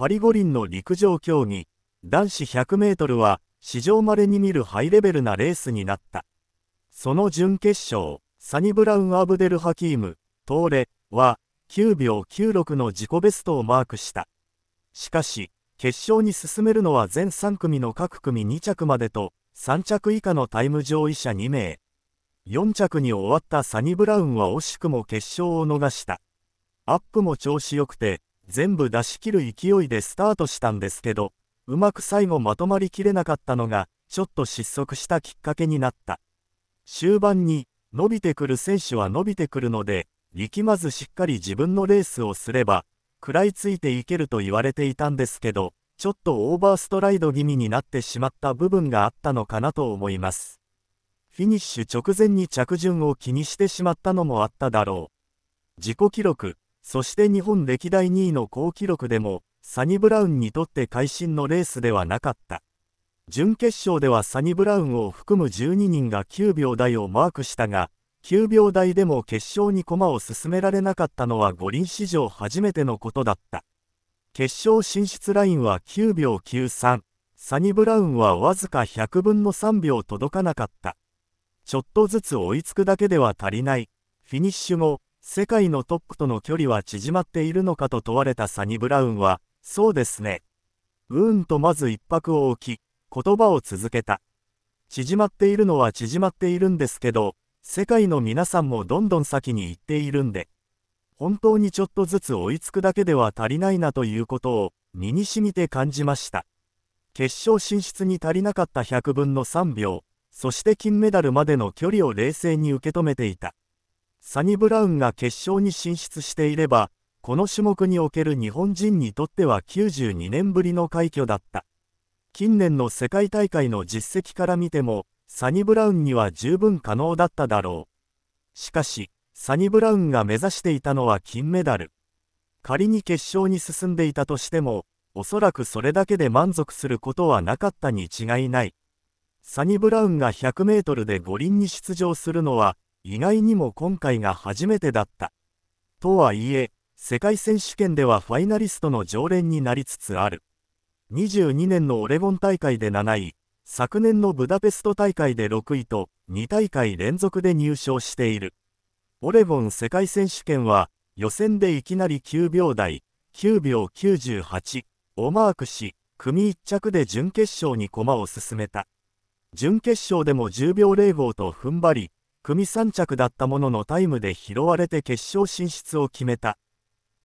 パリ五輪の陸上競技男子 100m は史上まれに見るハイレベルなレースになったその準決勝サニブラウン・アブデル・ハキームトーレは9秒96の自己ベストをマークしたしかし決勝に進めるのは全3組の各組2着までと3着以下のタイム上位者2名4着に終わったサニブラウンは惜しくも決勝を逃したアップも調子よくて全部出し切る勢いでスタートしたんですけど、うまく最後まとまりきれなかったのが、ちょっと失速したきっかけになった。終盤に、伸びてくる選手は伸びてくるので、力まずしっかり自分のレースをすれば、食らいついていけると言われていたんですけど、ちょっとオーバーストライド気味になってしまった部分があったのかなと思います。フィニッシュ直前に着順を気にしてしまったのもあっただろう。自己記録、そして日本歴代2位の好記録でもサニブラウンにとって会心のレースではなかった準決勝ではサニブラウンを含む12人が9秒台をマークしたが9秒台でも決勝に駒を進められなかったのは五輪史上初めてのことだった決勝進出ラインは9秒93サニブラウンはわずか100分の3秒届かなかったちょっとずつ追いつくだけでは足りないフィニッシュ後世界のトップとの距離は縮まっているのかと問われたサニブラウンは、そうですね。うーんとまず一泊を置き、言葉を続けた。縮まっているのは縮まっているんですけど、世界の皆さんもどんどん先に行っているんで、本当にちょっとずつ追いつくだけでは足りないなということを、身にしみて感じました。決勝進出に足りなかった100分の3秒、そして金メダルまでの距離を冷静に受け止めていた。サニブラウンが決勝に進出していれば、この種目における日本人にとっては92年ぶりの快挙だった。近年の世界大会の実績から見ても、サニブラウンには十分可能だっただろう。しかし、サニブラウンが目指していたのは金メダル。仮に決勝に進んでいたとしても、おそらくそれだけで満足することはなかったに違いない。サニブラウンが100メートルで五輪に出場するのは、意外にも今回が初めてだった。とはいえ、世界選手権ではファイナリストの常連になりつつある。22年のオレゴン大会で7位、昨年のブダペスト大会で6位と、2大会連続で入賞している。オレゴン世界選手権は、予選でいきなり9秒台、9秒98をマークし、組1着で準決勝に駒を進めた。準決勝でも10秒05と踏ん張り、組3着だったもののタイムで拾われて決勝進出を決めた。